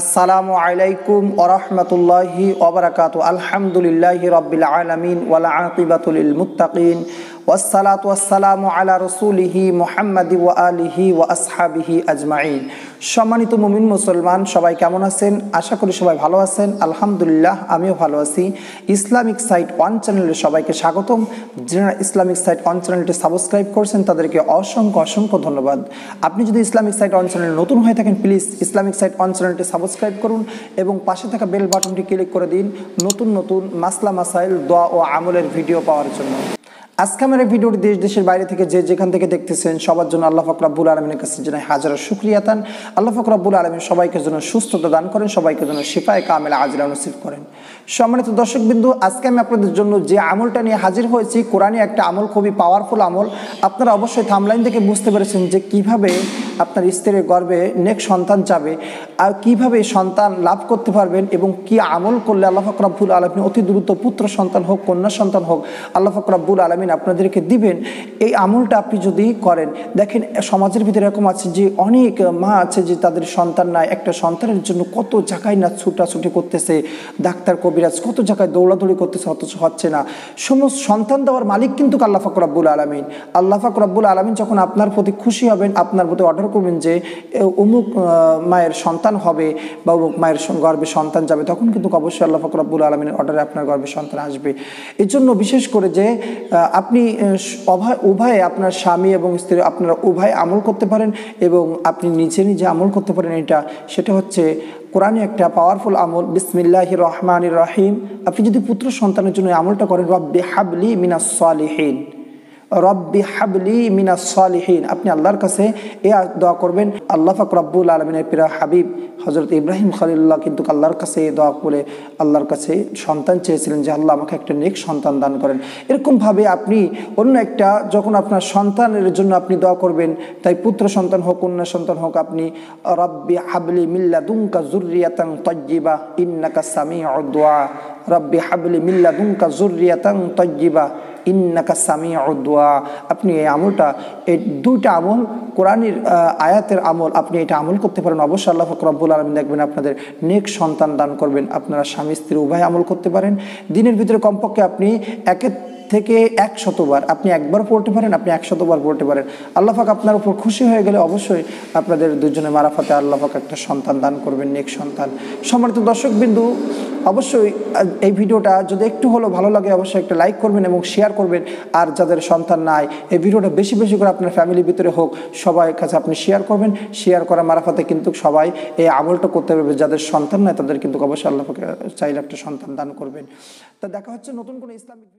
আসসালামু আলাইকুম ওরহমতুল্লাহি ওবরাকাত আলহামদুলিল্লাহ রবিল আলমিন ওয়ালা আকিবাতুল মুতাকিন আলা ওয়া সম্মানিত মুমিন মুসলমান সবাই কেমন আছেন আশা করি সবাই ভালো আছেন আলহামদুলিল্লাহ আমিও ভালো আছি ইসলামিক সাইট ওয়ান চ্যানেলের সবাইকে স্বাগতম যারা ইসলামিক সাইট ওয়ান চ্যানেলটি সাবস্ক্রাইব করছেন তাদেরকে অসংখ্য অসংখ্য ধন্যবাদ আপনি যদি ইসলামিক সাইট ওয়ান চ্যানেল নতুন হয়ে থাকেন প্লিজ ইসলামিক সাইট ওয়ান চ্যানেলটি সাবস্ক্রাইব করুন এবং পাশে থাকা বেল বাটনটি ক্লিক করে দিন নতুন নতুন মাসলা মাসাইল দোয়া ও আমলের ভিডিও পাওয়ার জন্য আজকে আমার এই ভিডিওটি দেশ দেশের বাইরে থেকে যে যেখান থেকে দেখতেছেন সবার জন্য আল্লাহ ফকরাবুল আলমিনের কাছে যেন হাজারো শুক্রিয়া তান আল্লাহ ফকরাবুল আলমিন সবাইকে জন্য সুস্থতা দান করেন সবাইকে জন্য শিফায় কামেলা আজরা নসিব করেন সম্মানিত দর্শকবিন্দু আজকে আমি আপনাদের জন্য যে আমলটা নিয়ে হাজির হয়েছি কোরআনে একটা আমল খুবই পাওয়ারফুল আমল আপনারা অবশ্যই থামলাইন থেকে বুঝতে পেরেছেন যে কিভাবে আপনার স্ত্রীর গর্বে নেক সন্তান চাবে আর কীভাবে সন্তান লাভ করতে পারবেন এবং কি আমল করলে আল্লাহ ফকরাবুল আলমিন অতি দ্রুত পুত্র সন্তান হোক কন্যা সন্তান হোক আল্লাহ ফকরাবুল আলমিন আপনাদেরকে দিবেন এই আমলটা আপনি যদি করেন দেখেন সমাজের ভিতরে এরকম আছে যে অনেক মা আছে যে তাদের সন্তান নাই একটা সন্তানের জন্য কত জায়গায় না ছুটাছুটি করতেছে ডাক্তার কবিরাজ কত জায়গায় দৌড়াদৌড়ি করতেছে অথচ হচ্ছে না সমস্ত সন্তান দেওয়ার মালিক কিন্তু আল্লাহ ফকরাবুল আলমিন আল্লাহ ফকরাবুল আলমিন যখন আপনার প্রতি খুশি হবেন আপনার প্রতি অর্ডার কল্পনা করবেন যে অমুক মায়ের সন্তান হবে বা অমুক মায়ের গর্বে সন্তান যাবে তখন কিন্তু অবশ্যই আল্লাহ ফকরাবুল আলমিনের অর্ডারে আপনার গর্বে সন্তান আসবে এর জন্য বিশেষ করে যে আপনি উভয়ে আপনার স্বামী এবং স্ত্রী আপনারা উভয় আমল করতে পারেন এবং আপনি নিজে নিজে আমল করতে পারেন এটা সেটা হচ্ছে কোরআনে একটা পাওয়ারফুল আমল বিসমিল্লাহ রহমান রাহিম আপনি যদি পুত্র সন্তানের জন্য আমলটা করেন রব্বে হাবলি মিনাস রব্বি হাবলি মিনা সালিহীন আপনি আল্লাহর কাছে এ দোয়া করবেন আল্লাহ ফাক রব্বুল আলমিনের পিরা হাবিব হজরত ইব্রাহিম খালিল্লাহ কিন্তু আল্লাহর কাছে এ দোয়া করে আল্লাহর কাছে সন্তান চেয়েছিলেন যে আল্লাহ আমাকে একটা নেক সন্তান দান করেন এরকমভাবে আপনি অন্য একটা যখন আপনার সন্তানের জন্য আপনি দোয়া করবেন তাই পুত্র সন্তান হোক কন্যা সন্তান হোক আপনি রব্বি হাবলি মিল্লা দুমকা জুরিয়াতং তজ্জিবা ইন্নাকা সামি অদোয়া রব্বি হাবলি মিল্লা দুমকা জুরিয়াতং তজ্জিবা ইন্নাকা সামিয়া দোয়া আপনি এই আমলটা এই দুইটা আমল কোরআনের আয়াতের আমল আপনি এটা আমল করতে পারেন অবশ্যই আল্লাহ ফকরাবুল আলমিন দেখবেন আপনাদের নেক সন্তান দান করবেন আপনারা স্বামী স্ত্রী উভয় আমল করতে পারেন দিনের ভিতরে কমপক্ষে আপনি একে থেকে একশতবার আপনি একবার পড়তে পারেন আপনি একশতবার পড়তে পারেন আল্লাহাক আপনার উপর খুশি হয়ে গেলে অবশ্যই আপনাদের দুজনে মারাফাতে আল্লাহাক একটা সন্তান দান করবেন নেক সন্তান সম্মানিত বিন্দু অবশ্যই এই ভিডিওটা যদি একটু হলেও ভালো লাগে অবশ্যই একটা লাইক করবেন এবং শেয়ার করবেন আর যাদের সন্তান নাই এই ভিডিওটা বেশি বেশি করে আপনার ফ্যামিলির ভিতরে হোক সবাই কাছে আপনি শেয়ার করবেন শেয়ার করা মারাফাতে কিন্তু সবাই এই আমলটা করতে পারবে যাদের সন্তান নাই তাদের কিন্তু অবশ্যই আল্লাহকে চাইলে একটা সন্তান দান করবেন তা দেখা হচ্ছে নতুন কোনো ইসলামিক